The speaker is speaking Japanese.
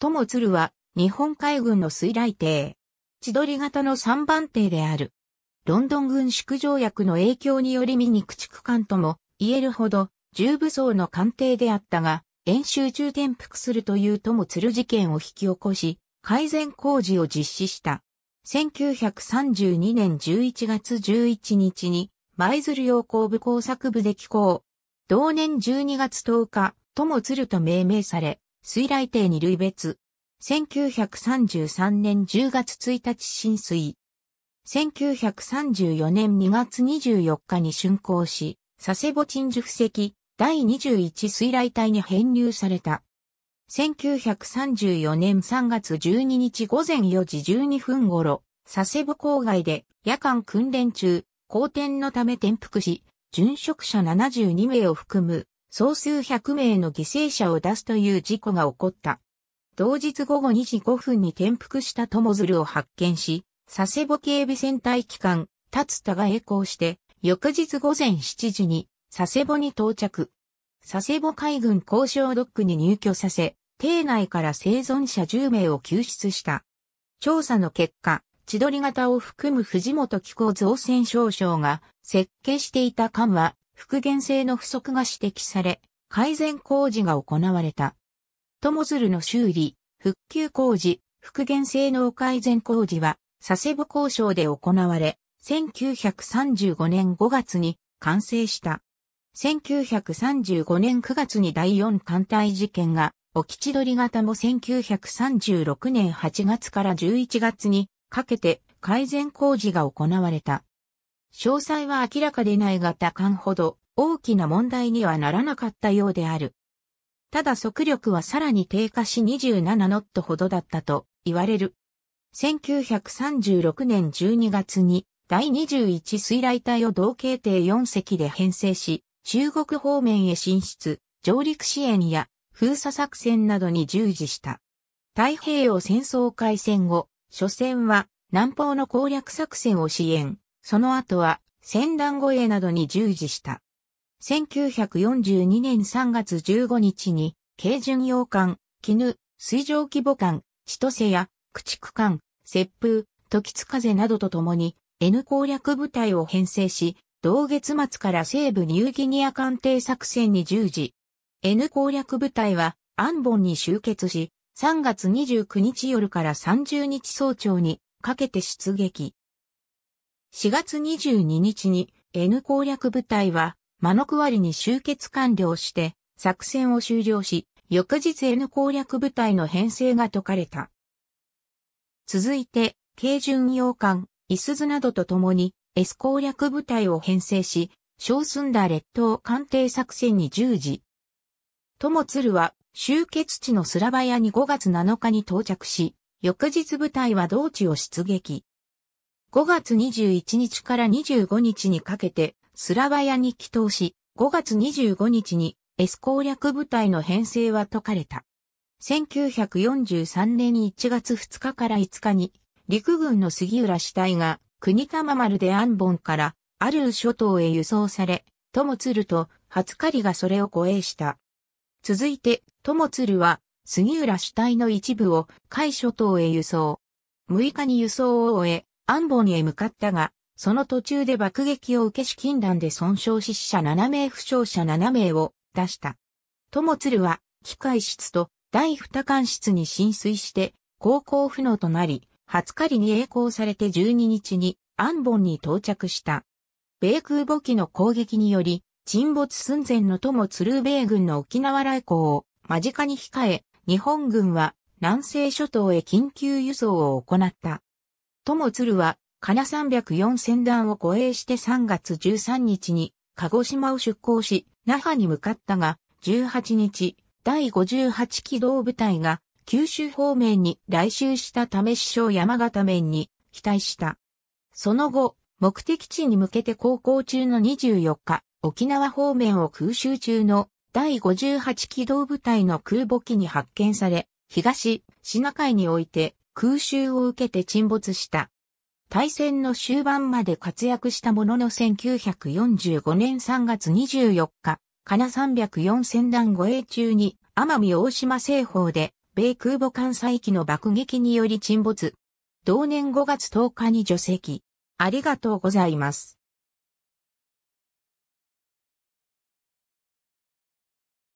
友鶴は、日本海軍の水雷艇。千鳥型の3番艇である。ロンドン軍縮条約の影響により見に駆逐艦とも言えるほど、重武装の艦艇であったが、演習中転覆するという友鶴事件を引き起こし、改善工事を実施した。1932年11月11日に、舞鶴洋工部工作部で寄港。同年12月10日、友鶴と命名され、水雷艇に類別。1933年10月1日浸水。1934年2月24日に竣工し、佐世保鎮守布石第21水雷隊に編入された。1934年3月12日午前4時12分頃、佐世保郊外で夜間訓練中、好天のため転覆し、殉職者72名を含む総数100名の犠牲者を出すという事故が起こった。同日午後2時5分に転覆した友鶴を発見し、佐世保警備戦隊機関、立田が栄光して、翌日午前7時に佐世保に到着。佐世保海軍交渉ドックに入居させ、艇内から生存者10名を救出した。調査の結果、千鳥型を含む藤本機構造船少将が設計していた艦は復元性の不足が指摘され、改善工事が行われた。友鶴の修理、復旧工事、復元性能改善工事は、佐世保交渉で行われ、1935年5月に完成した。1935年9月に第4艦隊事件が、きち取り型も1936年8月から11月にかけて改善工事が行われた。詳細は明らかでないが多感ほど大きな問題にはならなかったようである。ただ速力はさらに低下し27ノットほどだったと言われる。1936年12月に第21水雷隊を同系艇4隻で編成し、中国方面へ進出、上陸支援や封鎖作戦などに従事した。太平洋戦争開戦後、初戦は南方の攻略作戦を支援、その後は、戦乱護衛などに従事した。1942年3月15日に、軽巡洋艦、絹、水上規模艦、千歳や、駆逐艦、接風、時津風などとともに、N 攻略部隊を編成し、同月末から西部ニューギニア艦艇作戦に従事。N 攻略部隊は、アンボンに集結し、3月29日夜から30日早朝にかけて出撃。4月22日に N 攻略部隊はマノクワリに集結完了して作戦を終了し、翌日 N 攻略部隊の編成が解かれた。続いて、軽巡洋艦、イスズなどと共に S 攻略部隊を編成し、小寸田列島艦艇作戦に従事。友鶴は集結地のスラバヤに5月7日に到着し、翌日部隊は同地を出撃。5月21日から25日にかけてスラバヤに帰投し、5月25日にエス攻略部隊の編成は解かれた。1943年1月2日から5日に陸軍の杉浦死体が国玉丸でアンボンからアルー諸島へ輸送され、トモツルと初狩リがそれを護衛した。続いて、トモツルは杉浦主体の一部を海諸島へ輸送。6日に輸送を終え、アンボンへ向かったが、その途中で爆撃を受けし金弾で損傷死者7名負傷者7名を出した。友鶴は、機械室と第二艦室に浸水して、航行不能となり、20日里に栄光されて12日にアンボンに到着した。米空母機の攻撃により、沈没寸前の友鶴米軍の沖縄来航を間近に控え、日本軍は南西諸島へ緊急輸送を行った。友鶴は、金304船団を護衛して3月13日に、鹿児島を出港し、那覇に向かったが、18日、第58機動部隊が、九州方面に来襲したため師匠山形面に、期待した。その後、目的地に向けて航行中の24日、沖縄方面を空襲中の第58機動部隊の空母機に発見され、東、シナ海において空襲を受けて沈没した。大戦の終盤まで活躍したものの1945年3月24日、金304戦団護衛中に奄美大島西方で米空母艦載機の爆撃により沈没。同年5月10日に除籍。ありがとうございます。